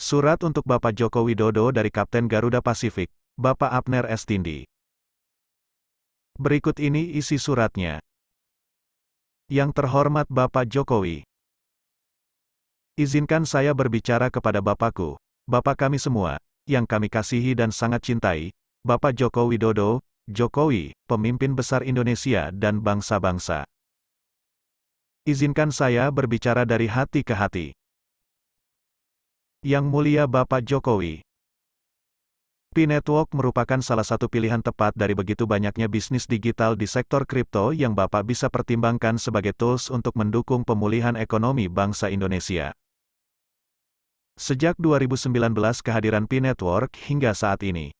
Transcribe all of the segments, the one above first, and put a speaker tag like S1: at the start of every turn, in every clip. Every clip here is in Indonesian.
S1: Surat untuk Bapak Joko Widodo dari Kapten Garuda Pasifik, Bapak Abner Estindi. Berikut ini isi suratnya. Yang terhormat Bapak Jokowi. Izinkan saya berbicara kepada Bapakku, Bapak kami semua, yang kami kasihi dan sangat cintai, Bapak Joko Widodo, Jokowi, pemimpin besar Indonesia dan bangsa-bangsa. Izinkan saya berbicara dari hati ke hati. Yang Mulia Bapak Jokowi. P-Network merupakan salah satu pilihan tepat dari begitu banyaknya bisnis digital di sektor kripto yang Bapak bisa pertimbangkan sebagai tools untuk mendukung pemulihan ekonomi bangsa Indonesia. Sejak 2019 kehadiran P-Network hingga saat ini.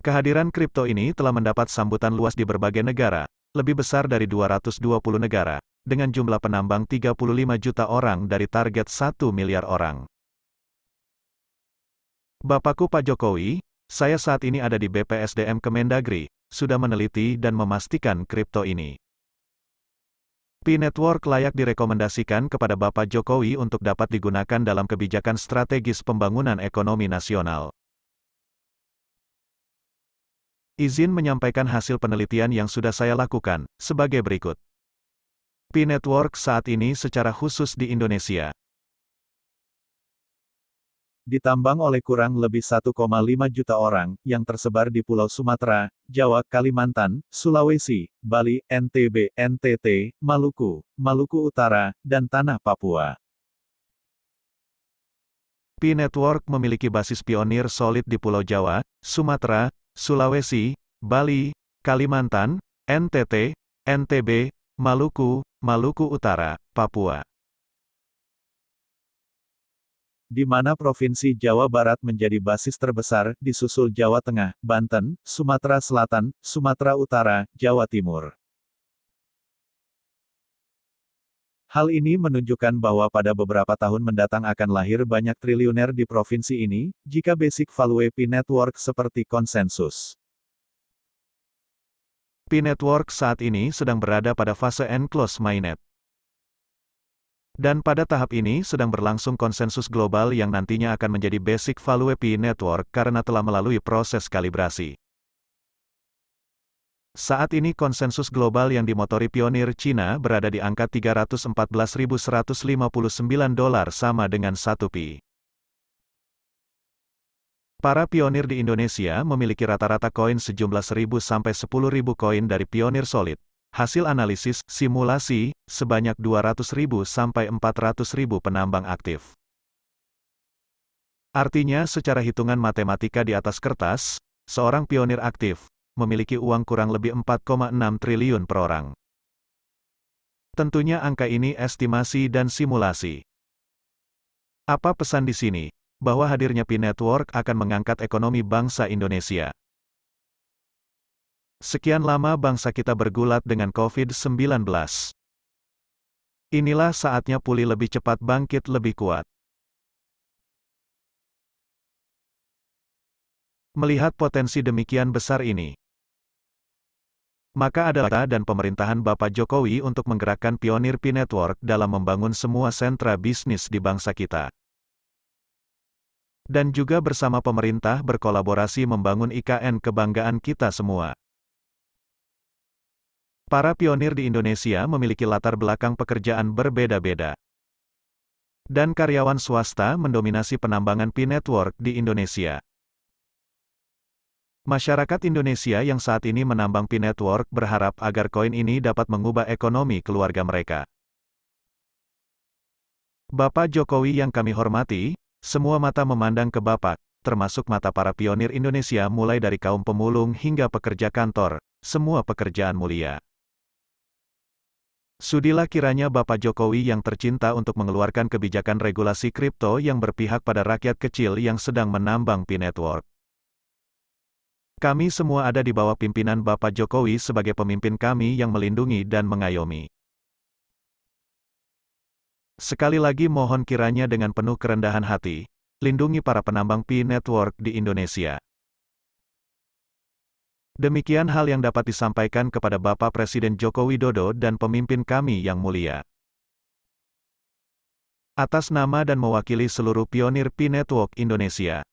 S1: Kehadiran kripto ini telah mendapat sambutan luas di berbagai negara, lebih besar dari 220 negara dengan jumlah penambang 35 juta orang dari target 1 miliar orang. Bapakku Pak Jokowi, saya saat ini ada di BPSDM Kemendagri, sudah meneliti dan memastikan kripto ini. Pi network layak direkomendasikan kepada Bapak Jokowi untuk dapat digunakan dalam kebijakan strategis pembangunan ekonomi nasional. Izin menyampaikan hasil penelitian yang sudah saya lakukan, sebagai berikut. P Network saat ini secara khusus di Indonesia. Ditambang oleh kurang lebih 1,5 juta orang yang tersebar di Pulau Sumatera, Jawa, Kalimantan, Sulawesi, Bali, NTB, NTT, Maluku, Maluku Utara, dan tanah Papua. P Network memiliki basis pionir solid di Pulau Jawa, Sumatera, Sulawesi, Bali, Kalimantan, NTT, NTB, Maluku, Maluku Utara, Papua. Di mana Provinsi Jawa Barat menjadi basis terbesar, disusul Jawa Tengah, Banten, Sumatera Selatan, Sumatera Utara, Jawa Timur. Hal ini menunjukkan bahwa pada beberapa tahun mendatang akan lahir banyak triliuner di provinsi ini, jika basic value P network seperti konsensus. P-Network saat ini sedang berada pada fase enclosed mainnet. Dan pada tahap ini sedang berlangsung konsensus global yang nantinya akan menjadi basic value P-Network karena telah melalui proses kalibrasi. Saat ini konsensus global yang dimotori pionir Cina berada di angka 314.159 dolar sama dengan 1 pi. Para pionir di Indonesia memiliki rata-rata koin sejumlah 1.000 sampai 10.000 koin dari pionir solid. Hasil analisis simulasi sebanyak 200.000 sampai 400.000 penambang aktif. Artinya secara hitungan matematika di atas kertas, seorang pionir aktif memiliki uang kurang lebih 4,6 triliun per orang. Tentunya angka ini estimasi dan simulasi. Apa pesan di sini? bahwa hadirnya P-Network akan mengangkat ekonomi bangsa Indonesia. Sekian lama bangsa kita bergulat dengan COVID-19. Inilah saatnya pulih lebih cepat bangkit lebih kuat. Melihat potensi demikian besar ini, maka ada data dan pemerintahan Bapak Jokowi untuk menggerakkan pionir P-Network dalam membangun semua sentra bisnis di bangsa kita dan juga bersama pemerintah berkolaborasi membangun IKN kebanggaan kita semua. Para pionir di Indonesia memiliki latar belakang pekerjaan berbeda-beda. Dan karyawan swasta mendominasi penambangan P-Network di Indonesia. Masyarakat Indonesia yang saat ini menambang P-Network berharap agar koin ini dapat mengubah ekonomi keluarga mereka. Bapak Jokowi yang kami hormati, semua mata memandang ke Bapak, termasuk mata para pionir Indonesia mulai dari kaum pemulung hingga pekerja kantor, semua pekerjaan mulia. Sudilah kiranya Bapak Jokowi yang tercinta untuk mengeluarkan kebijakan regulasi kripto yang berpihak pada rakyat kecil yang sedang menambang P-Network. Kami semua ada di bawah pimpinan Bapak Jokowi sebagai pemimpin kami yang melindungi dan mengayomi. Sekali lagi mohon kiranya dengan penuh kerendahan hati, lindungi para penambang Pi Network di Indonesia. Demikian hal yang dapat disampaikan kepada Bapak Presiden Joko Widodo dan pemimpin kami yang mulia. Atas nama dan mewakili seluruh pionir Pi Network Indonesia.